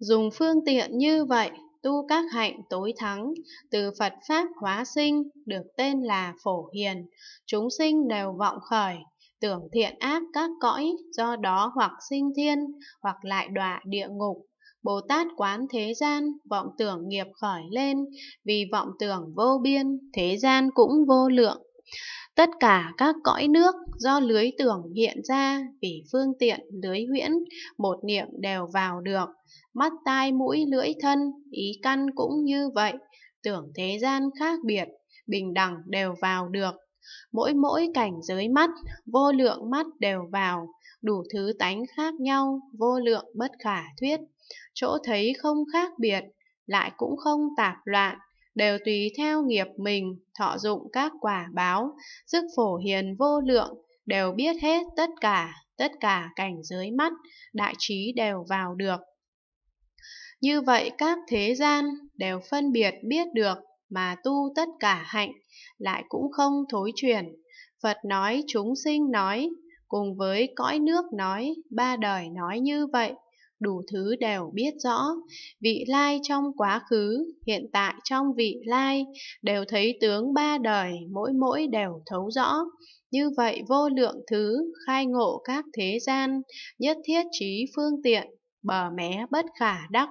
Dùng phương tiện như vậy, tu các hạnh tối thắng, từ Phật Pháp hóa sinh, được tên là phổ hiền. Chúng sinh đều vọng khởi, tưởng thiện ác các cõi, do đó hoặc sinh thiên, hoặc lại đọa địa ngục. Bồ Tát quán thế gian, vọng tưởng nghiệp khởi lên, vì vọng tưởng vô biên, thế gian cũng vô lượng. Tất cả các cõi nước do lưới tưởng hiện ra vì phương tiện lưới huyễn, một niệm đều vào được. Mắt tai mũi lưỡi thân, ý căn cũng như vậy, tưởng thế gian khác biệt, bình đẳng đều vào được. Mỗi mỗi cảnh giới mắt, vô lượng mắt đều vào, đủ thứ tánh khác nhau, vô lượng bất khả thuyết. Chỗ thấy không khác biệt, lại cũng không tạp loạn, đều tùy theo nghiệp mình thọ dụng các quả báo, sức phổ hiền vô lượng, đều biết hết tất cả, tất cả cảnh giới mắt, đại trí đều vào được. Như vậy các thế gian đều phân biệt biết được mà tu tất cả hạnh, lại cũng không thối chuyển. Phật nói chúng sinh nói, cùng với cõi nước nói, ba đời nói như vậy đủ thứ đều biết rõ, vị lai trong quá khứ, hiện tại trong vị lai, đều thấy tướng ba đời, mỗi mỗi đều thấu rõ. Như vậy vô lượng thứ, khai ngộ các thế gian, nhất thiết trí phương tiện, bờ mé bất khả đắc.